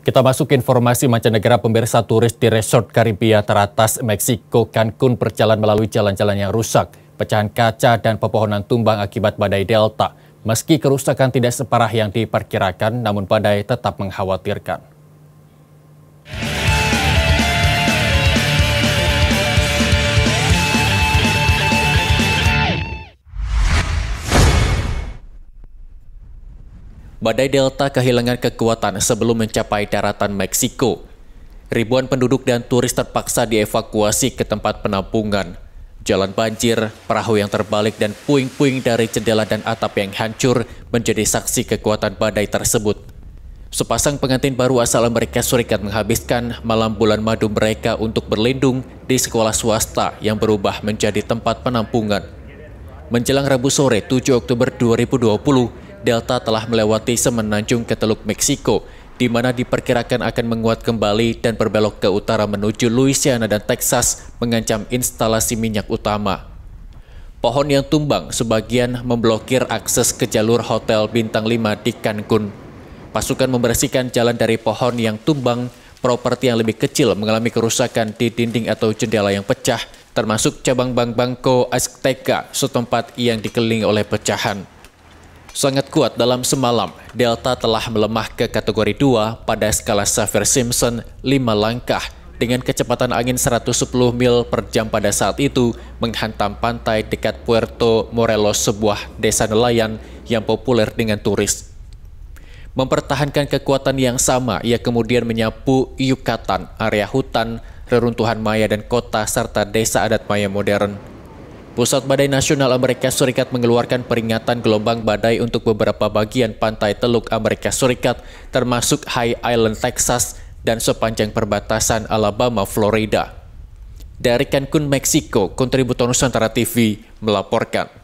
Kita masuk ke informasi mancanegara pemirsa turis di resort Karibia teratas Meksiko Cancun berjalan melalui jalan-jalan yang rusak, pecahan kaca dan pepohonan tumbang akibat badai Delta. Meski kerusakan tidak separah yang diperkirakan, namun badai tetap mengkhawatirkan. badai Delta kehilangan kekuatan sebelum mencapai daratan Meksiko. Ribuan penduduk dan turis terpaksa dievakuasi ke tempat penampungan. Jalan banjir, perahu yang terbalik dan puing-puing dari jendela dan atap yang hancur menjadi saksi kekuatan badai tersebut. Sepasang pengantin baru asal Amerika Serikat menghabiskan malam bulan madu mereka untuk berlindung di sekolah swasta yang berubah menjadi tempat penampungan. Menjelang Rabu sore 7 Oktober 2020, Delta telah melewati semenanjung ke Teluk Meksiko, di mana diperkirakan akan menguat kembali dan berbelok ke utara menuju Louisiana dan Texas, mengancam instalasi minyak utama. Pohon yang tumbang sebagian memblokir akses ke jalur Hotel Bintang 5 di Cancun. Pasukan membersihkan jalan dari pohon yang tumbang, properti yang lebih kecil mengalami kerusakan di dinding atau jendela yang pecah, termasuk cabang Bank Bangko Azteca setempat yang dikelilingi oleh pecahan. Sangat kuat dalam semalam, Delta telah melemah ke kategori 2 pada skala Saffir-Simpson 5 langkah dengan kecepatan angin 110 mil per jam pada saat itu menghantam pantai dekat Puerto Morelos, sebuah desa nelayan yang populer dengan turis. Mempertahankan kekuatan yang sama, ia kemudian menyapu Yucatan, area hutan, reruntuhan Maya dan kota, serta desa adat Maya modern. Pusat Badai Nasional Amerika Serikat mengeluarkan peringatan gelombang badai untuk beberapa bagian pantai Teluk Amerika Serikat, termasuk High Island, Texas, dan sepanjang perbatasan Alabama, Florida. Dari Cancun, Meksiko, kontributor Nusantara TV melaporkan.